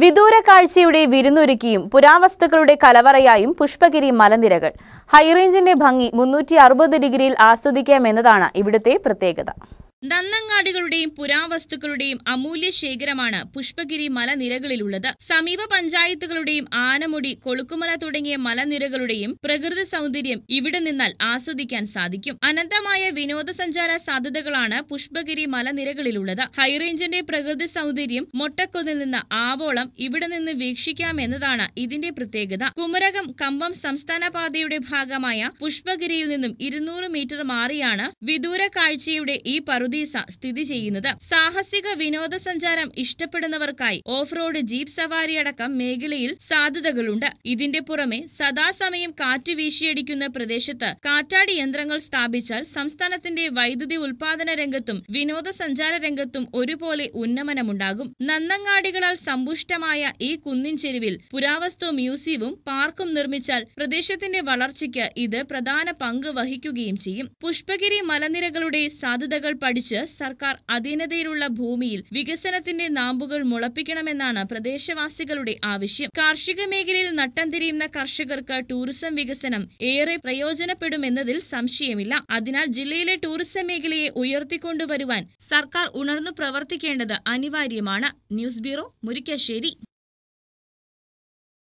വിദൂര കാഴ്ചയുടെ വിരുന്നൊരുക്കിയും പുരാവസ്തുക്കളുടെ കലവറയായും പുഷ്പഗിരി മലനിരകൾ ഹൈറേഞ്ചിന്റെ ഭംഗി മുന്നൂറ്റി അറുപത് ഡിഗ്രിയിൽ ആസ്വദിക്കാമെന്നതാണ് ഇവിടുത്തെ പ്രത്യേകത വസ്തുക്കളുടെയും പുരാവസ്തുക്കളുടെയും അമൂല്യ ശേഖരമാണ് പുഷ്പഗിരി മലനിരകളിലുള്ളത് സമീപ പഞ്ചായത്തുകളുടെയും ആനമുടി കൊളുക്കുമല തുടങ്ങിയ മലനിരകളുടെയും പ്രകൃതി സൗന്ദര്യം ഇവിടെ നിന്നാൽ ആസ്വദിക്കാൻ സാധിക്കും അനന്തമായ വിനോദസഞ്ചാര സാധ്യതകളാണ് പുഷ്പഗിരി മലനിരകളിലുള്ളത് ഹൈറേഞ്ചിന്റെ പ്രകൃതി സൗന്ദര്യം മൊട്ടക്കുന്നിൽ നിന്ന് ആവോളം ഇവിടെ നിന്ന് വീക്ഷിക്കാമെന്നതാണ് ഇതിന്റെ പ്രത്യേകത കുമരകം കമ്പം സംസ്ഥാന പാതയുടെ ഭാഗമായ പുഷ്പഗിരിയിൽ നിന്നും ഇരുന്നൂറ് മീറ്റർ മാറിയാണ് വിദൂര കാഴ്ചയുടെ ഈ പറുദീസ സ്ഥിതി ചെയ്യുന്നത് ചെയ്യുന്നത് സാഹസിക വിനോദസഞ്ചാരം ഇഷ്ടപ്പെടുന്നവർക്കായി ഓഫ് റോഡ് ജീപ്പ് സവാരി അടക്കം മേഖലയിൽ സാധ്യതകളുണ്ട് ഇതിന്റെ പുറമെ സദാസമയം കാറ്റ് വീശിയടിക്കുന്ന പ്രദേശത്ത് കാറ്റാടി യന്ത്രങ്ങൾ സ്ഥാപിച്ചാൽ സംസ്ഥാനത്തിന്റെ വൈദ്യുതി ഉൽപാദന രംഗത്തും വിനോദസഞ്ചാര രംഗത്തും ഒരുപോലെ ഉന്നമനമുണ്ടാകും നന്നങ്ങാടികളാൽ സമ്പുഷ്ടമായ ഈ കുന്നിൻ ചെരുവിൽ പുരാവസ്തു മ്യൂസിയവും പാർക്കും നിർമ്മിച്ചാൽ പ്രദേശത്തിന്റെ വളർച്ചയ്ക്ക് ഇത് പ്രധാന പങ്ക് വഹിക്കുകയും ചെയ്യും പുഷ്പഗിരി മലനിരകളുടെ സാധ്യതകൾ പഠിച്ച് സർക്കാർ അധീനതയിലുള്ള ഭൂമിയിൽ വികസനത്തിന്റെ നാമ്പുകൾ മുളപ്പിക്കണമെന്നാണ് പ്രദേശവാസികളുടെ ആവശ്യം കാർഷിക മേഖലയിൽ നട്ടം തിരിയുന്ന കർഷകർക്ക് ടൂറിസം വികസനം ഏറെ പ്രയോജനപ്പെടുമെന്നതിൽ സംശയമില്ല അതിനാൽ ജില്ലയിലെ ടൂറിസം മേഖലയെ ഉയർത്തിക്കൊണ്ടുവരുവാൻ സർക്കാർ ഉണർന്നു പ്രവർത്തിക്കേണ്ടത് അനിവാര്യമാണ് ന്യൂസ് ബ്യൂറോ മുരിക്കാശ്ശേരി